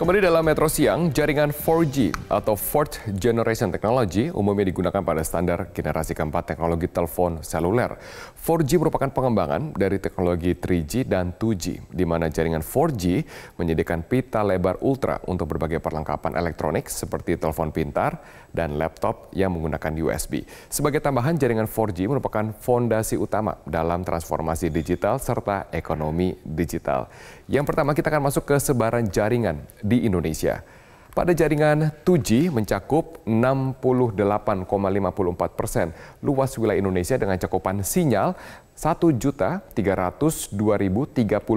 Kembali dalam Metro Siang, jaringan 4G atau Fourth Generation Technology umumnya digunakan pada standar generasi keempat teknologi telepon seluler. 4G merupakan pengembangan dari teknologi 3G dan 2G, di mana jaringan 4G menyediakan pita lebar ultra untuk berbagai perlengkapan elektronik seperti telepon pintar dan laptop yang menggunakan USB. Sebagai tambahan, jaringan 4G merupakan fondasi utama dalam transformasi digital serta ekonomi digital. Yang pertama kita akan masuk ke sebaran jaringan di Indonesia. Pada jaringan 2G mencakup 68,54 persen luas wilayah Indonesia dengan cakupan sinyal 1.302.030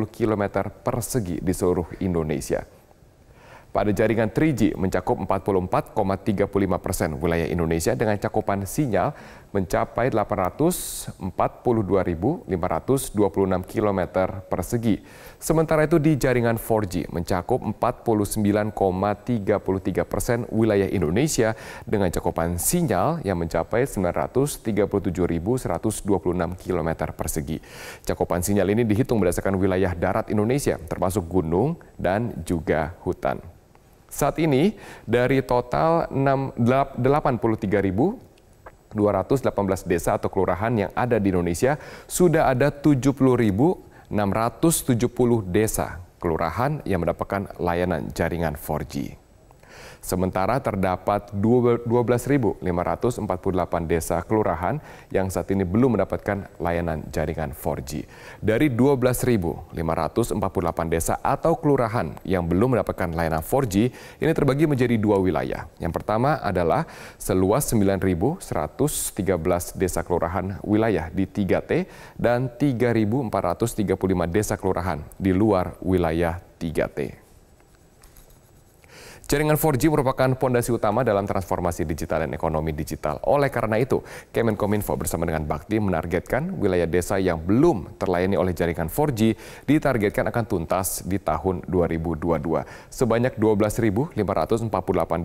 km persegi di seluruh Indonesia pada jaringan 3G mencakup 44,35 persen wilayah Indonesia dengan cakupan sinyal mencapai 842.526 km persegi. Sementara itu di jaringan 4G mencakup 49,33 persen wilayah Indonesia dengan cakupan sinyal yang mencapai 937.126 km persegi. Cakupan sinyal ini dihitung berdasarkan wilayah darat Indonesia termasuk gunung dan juga hutan. Saat ini dari total 83.000 218 desa atau kelurahan yang ada di Indonesia sudah ada 70.670 desa kelurahan yang mendapatkan layanan jaringan 4G. Sementara terdapat 12.548 desa kelurahan yang saat ini belum mendapatkan layanan jaringan 4G. Dari 12.548 desa atau kelurahan yang belum mendapatkan layanan 4G, ini terbagi menjadi dua wilayah. Yang pertama adalah seluas 9.113 desa kelurahan wilayah di 3T dan 3.435 desa kelurahan di luar wilayah 3T. Jaringan 4G merupakan fondasi utama dalam transformasi digital dan ekonomi digital. Oleh karena itu, Kemenkominfo bersama dengan Bakti menargetkan wilayah desa yang belum terlayani oleh jaringan 4G ditargetkan akan tuntas di tahun 2022. Sebanyak 12.548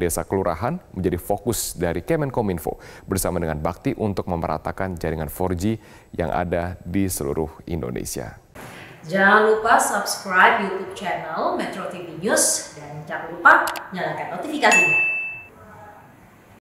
desa kelurahan menjadi fokus dari Kemenkominfo bersama dengan Bakti untuk memeratakan jaringan 4G yang ada di seluruh Indonesia. Jangan lupa subscribe YouTube channel Metro TV News Jangan lupa nyalakan notifikasinya.